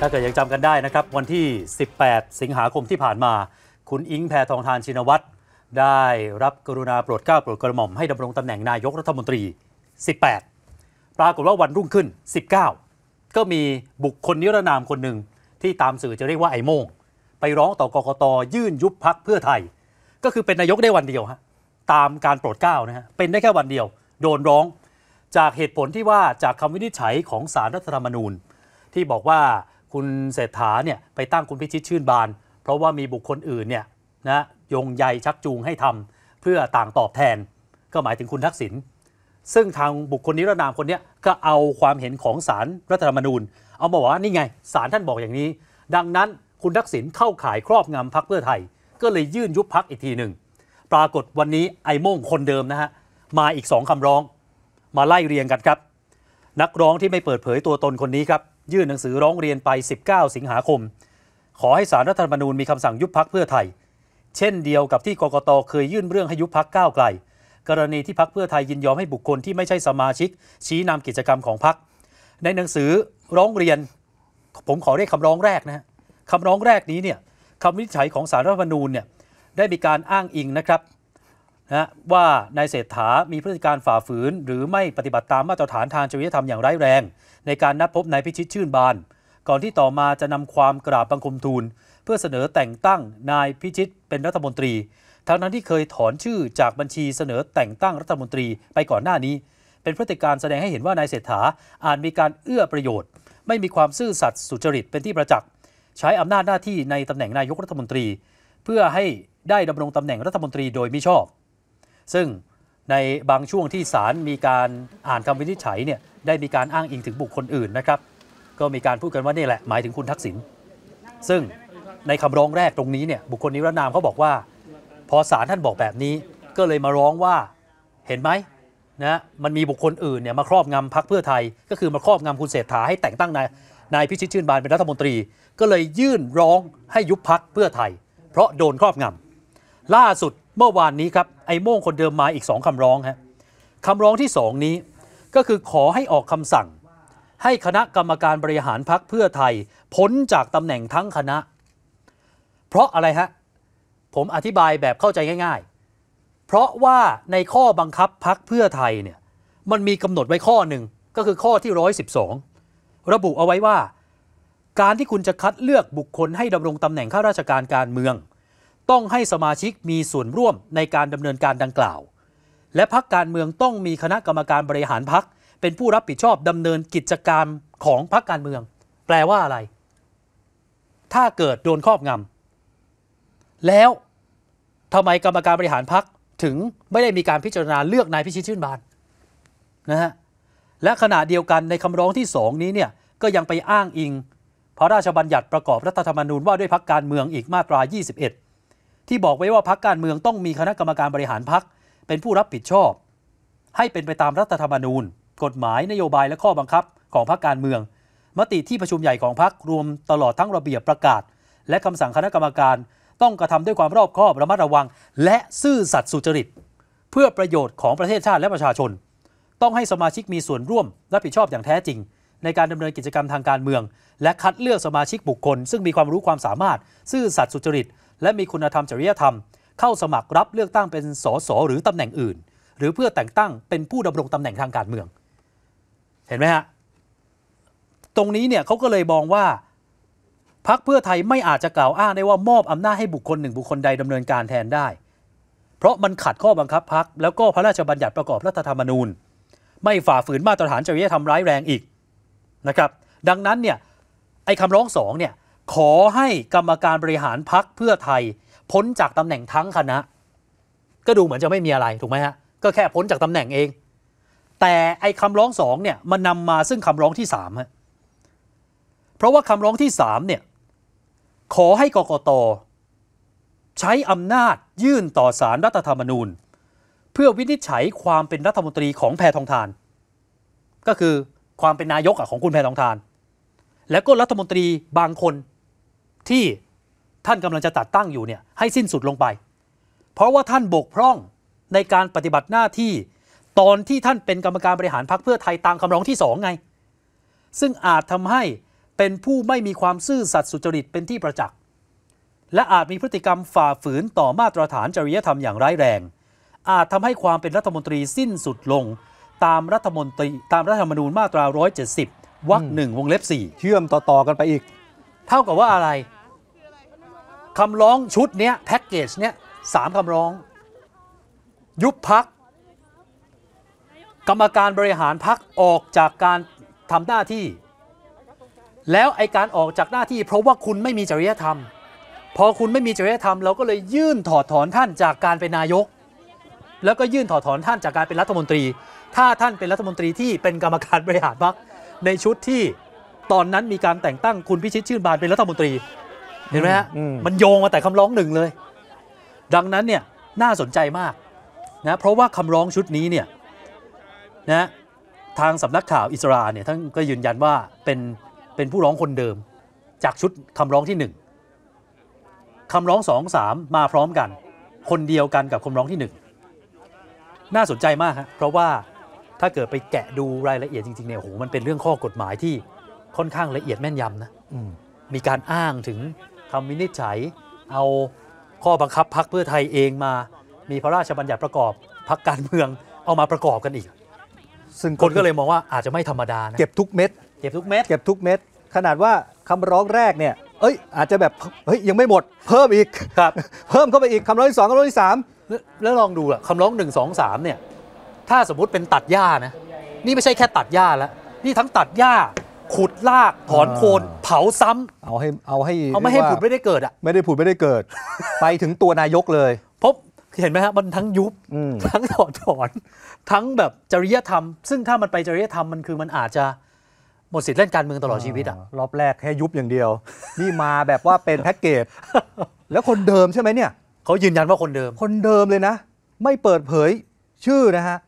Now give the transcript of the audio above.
ถ้าเกิดยังจำกันได้นะครับวันที่ 18 สิงหาคมที่ผ่านมา คุณอิงแพทองทานชินวัตรได้รับกรุณาโปรดเกล้าโปรดกระหม่อมให้ดำรงตำแหน่งนายกรัฐมนตรี 18 ปรากฏว่าวันรุ่งขึ้น 19 ก็มีบุคคลนิรนามคนหนึ่ง ที่ตามสื่อจะเรียกว่าไอโมง ไปร้องต่อกกตยื่นยุบพักเพื่อไทย ก็คือเป็นนายกได้วันเดียวฮะตามการโปรดเกล้านะฮะเป็นได้แค่วันเดียว โดนร้อง จากเหตุผลที่ว่าจากคำวินิจฉัยของสารรัฐธรรมนูญ ที่บอกว่าคุณเศรษฐาเนี่ยไปตั้งคุณพิชิตชื่นบาน เพราะว่ามีบุคคลอื่นเนี่ยนะยงใยชักจูงให้ทำเพื่อต่างตอบแทน ก็หมายถึงคุณทักษิณซึ่งทางบุคคลนิรนามคนนี้ก็เอาความเห็นของสารรัฐธรรมนูญ เอามาบอกว่านี่ไง สารท่านบอกอย่างนี้ ดังนั้นคุณทักษิณเข้าข่ายครอบงำพักเพื่อไทยก็เลยยื่นยุบพักอีกทีหนึ่งปรากฏวันนี้ไอ้โม่งคนเดิมนะฮะมาอีกสองคำร้องมาไล่เรียงกันครับ นักร้องที่ไม่เปิดเผยตัวตนคนนี้ครับยื่นหนังสือร้องเรียนไป 19 สิงหาคม ขอให้สารรัฐธรรมนูญมีคำสั่งยุบพักเพื่อไทย เช่นเดียวกับที่กกตเคยยื่นเรื่องให้ยุบพักก้าวไกล กรณีที่พักเพื่อไทยยินยอมให้บุคคลที่ไม่ใช่สมาชิกชี้นำกิจกรรมของพัก ในหนังสือร้องเรียนผมขอเรียกคำร้องแรกนะคำร้องแรกนี้เนี่ยคำวินิจฉัยของสารรัฐธรรมนูญเนี่ยได้มีการอ้างอิงนะครับนะว่านายเศรษฐา มีพฤติการฝ่าฝืนหรือไม่ปฏิบัติตามมาตรฐานทางจริยธรรมอย่างร้ายแรง ในการนัดพบนายพิชิตชื่นบาน ก่อนที่ต่อมาจะนำความกราบบังคมทูล เพื่อเสนอแต่งตั้งนายพิชิตเป็นรัฐมนตรี ทั้งนั้นที่เคยถอนชื่อจากบัญชีเสนอแต่งตั้งรัฐมนตรีไปก่อนหน้านี้ เป็นพฤติการแสดงให้เห็นว่านายเศรษฐาอาจมีการเอื้อประโยชน์ ไม่มีความซื่อสัตย์สุจริตเป็นที่ประจักษ์ ใช้อำนาจหน้าที่ในตำแหน่งนายกรัฐมนตรี เพื่อให้ได้ดำรงตำแหน่งรัฐมนตรีโดยมิชอบซึ่งในบางช่วงที่ศาลมีการอ่านคำวินิจฉัยเนี่ยได้มีการอ้างอิงถึงบุคคลอื่นนะครับก็มีการพูดกันว่านี่แหละ หมายถึงคุณทักษิณซึ่งในคำร้องแรกตรงนี้เนี่ยบุคคลนิรนามเขาบอกว่า พอศาลท่านบอกแบบนี้ก็เลยมาร้องว่าเห็นไหมนะมันมีบุคคลอื่นเนี่ยมาครอบงำพักเพื่อไทย ก็คือมาครอบงำคุณเศรษฐาให้แต่งตั้งนายนายพิชิตชื่นบานเป็นรัฐมนตรีก็เลยยื่นร้องให้ยุบพักเพื่อไทย เพราะโดนครอบงำล่าสุดเมื่อวานนี้ครับไอ้โม่งคนเดิมมาอีก 2คำร้องฮะคำร้องที่ 2 นี้ก็คือขอให้ออกคำสั่ง ให้คณะกรรมการบริหารพักเพื่อไทยพ้นจากตำแหน่งทั้งคณะ เพราะอะไรฮะผมอธิบายแบบเข้าใจง่าย ๆ เพราะว่าในข้อบังคับพักเพื่อไทยเนี่ยมันมีกำหนดไว้ข้อหนึ่งก็คือข้อที่112ระบุเอาไว้ว่า การที่คุณจะคัดเลือกบุคคล ให้ดำรงตำแหน่งข้าราชการการเมืองต้องให้สมาชิกมีส่วนร่วมในการดำเนินการดังกล่าว และพักการเมืองต้องมีคณะกรรมการบริหารพัก เป็นผู้รับผิดชอบดำเนินกิจกรรมของพักการเมือง แปลว่าอะไร ถ้าเกิดโดนครอบงำแล้วทำไมกรรมการบริหารพักถึงไม่ได้มีการพิจารณาเลือกนายพิชิตชื่นบานนะฮะ และขณะเดียวกันในคำร้องที่สองนี้เนี่ย ก็ยังไปอ้างอิงพระราชบัญญัติประกอบรัฐธรรมนูญว่าด้วยพักการเมืองอีกมาตรา21ที่บอกไว้ว่าพักการเมืองต้องมีคณะกรรมการบริหารพักเป็นผู้รับผิดชอบ ให้เป็นไปตามรัฐธรรมนูญ กฎหมายนโยบายและข้อบังคับของพักการเมือง มติที่ประชุมใหญ่ของพักรวมตลอดทั้งระเบียบประกาศ และคำสั่งคณะกรรมการต้องกระทำด้วยความรอบคอบระมัดระวัง และซื่อสัตย์สุจริต เพื่อประโยชน์ของประเทศชาติและประชาชน ต้องให้สมาชิกมีส่วนร่วมรับผิดชอบอย่างแท้จริง ในการดำเนินกิจกรรมทางการเมือง และคัดเลือกสมาชิกบุคคลซึ่งมีความรู้ความสามารถซื่อสัตย์สุจริตและมีคุณธรรมจริยธรรม เข้าสมัครรับเลือกตั้งเป็นสสหรือตำแหน่งอื่น หรือเพื่อแต่งตั้งเป็นผู้ดำรงตำแหน่งทางการเมือง เห็นไหมฮะ ตรงนี้เนี่ยเขาก็เลยมองว่า พักเพื่อไทยไม่อาจจะกล่าวอ้างได้ว่ามอบอำนาจให้บุคคลหนึ่งบุคคลใดดำเนินการแทนได้ เพราะมันขัดข้อบังคับพักแล้วก็พระราชบัญญัติประกอบรัฐธรรมนูญ ไม่ฝ่าฝืนมาตรฐานจริยธรรมร้ายแรงอีกนะครับ ดังนั้นเนี่ยไอ้คำร้องสองเนี่ยขอให้กรรมการบริหารพักเพื่อไทยพ้นจากตำแหน่งทั้งคณะ ก็ดูเหมือนจะไม่มีอะไรถูกไหมฮะก็แค่พ้นจากตำแหน่งเอง แต่ไอ้คำร้องสองเนี่ยมันนำมาซึ่งคำร้องที่สามฮะเพราะว่าคำร้องที่สามเนี่ยขอให้กกต ใช้อำนาจยื่นต่อสารรัฐธรรมนูญ เพื่อวินิจฉัยความเป็นรัฐมนตรีของแพทองทานก็คือความเป็นนายกของคุณแพทองทานแล้วก็รัฐมนตรีบางคนที่ท่านกำลังจะตัดตั้งอยู่เนี่ยให้สิ้นสุดลงไป เพราะว่าท่านบกพร่องในการปฏิบัติหน้าที่ตอนที่ท่านเป็นกรรมการบริหารพรรคเพื่อไทยตามคำร้องที่สองไงซึ่งอาจทำให้เป็นผู้ไม่มีความซื่อสัตย์สุจริตเป็นที่ประจักษ์และอาจมีพฤติกรรมฝ่าฝืนต่อมาตรฐานจริยธรรมอย่างร้ายแรง อาจทำให้ความเป็นรัฐมนตรีสิ้นสุดลงตามรัฐมนตรีตามรัฐธรรมนูญมาตรา 170วรรคหนึ่งวงเล็บ 4 เชื่อมต่อ ๆ กันไปอีก เท่ากับว่าอะไรคำร้องชุดเนี้ยแพ็กเกจเนี้ยสามคำร้อง ยุบพัก กรรมการบริหารพักออกจากการทำหน้าที่ แล้วไอการออกจากหน้าที่เพราะว่าคุณไม่มีจริยธรรม พอคุณไม่มีจริยธรรมเราก็เลยยื่นถอดถอนท่านจากการเป็นนายก แล้วก็ยื่นถอดถอนท่านจากการเป็นรัฐมนตรี ถ้าท่านเป็นรัฐมนตรีที่เป็นกรรมการบริหารพักในชุดที่ตอนนั้นมีการแต่งตั้งคุณพิชิตชื่นบานเป็นรัฐมนตรีเห็นไหมฮะมันโยงมาแต่คำร้องหนึ่งเลย ดังนั้นเนี่ย น่าสนใจมากนะเพราะว่าคำร้องชุดนี้เนี่ยนะทางสำนักข่าวอิสราเนี่ยท่านก็ยืนยันว่าเป็นเป็นผู้ร้องคนเดิม จากชุดคำร้องที่1คำร้องสองสามมาพร้อมกัน คนเดียวกันกับคำร้องที่1น่าสนใจมากครับเพราะว่าถ้าเกิดไปแกะดูรายละเอียดจริงๆเนี่ยโอ้โหมันเป็นเรื่องข้อกฎหมายที่ค่อนข้างละเอียดแม่นยำนะมีการอ้างถึงคำวินิจฉัยเอาข้อบังคับพักเพื่อไทยเองมามีพระราชบัญญัติประกอบพักการเมืองเอามาประกอบกันอีก ซึ่งคนก็เลยมองว่าอาจจะไม่ธรรมดานะเก็บทุกเม็ดเก็บทุกเม็ดเก็บทุกเม็ดขนาดว่าคำร้องแรกเนี่ยเอ้ยอาจจะแบบเฮ้ยยังไม่หมดเพิ่มอีกครับเพิ่มเข้าไปอีกคำร้องที่สองคำร้องที่สามแล้วลองดูล่ะคำร้องหนึ่งสองสามเนี่ยถ้าสมมุติเป็นตัดหญ้านะนี่ไม่ใช่แค่ตัดหญ้าแล้วนี่ทั้งตัดหญ้าขุดลาก ถอนโคน เผาซ้ำ เอาให้เอาให้เอาไม่ให้ผุดไม่ได้เกิดอ่ะ ไม่ได้ผุดไม่ได้เกิด ไปถึงตัวนายกเลย พบเห็นไหมฮะ มันทั้งยุบทั้งถอนถอน ทั้งแบบจริยธรรม ซึ่งถ้ามันไปจริยธรรมมันคือมันอาจจะ หมดสิทธิ์เล่นการเมืองตลอดชีวิตอ่ะรอบแรกแค่ยุบอย่างเดียว นี่มาแบบว่าเป็นแพ็กเกจแล้วคนเดิมใช่ไหมเนี่ยเขายืนยันว่าคนเดิม คนเดิมเลยนะไม่เปิดเผยชื่อนะฮะ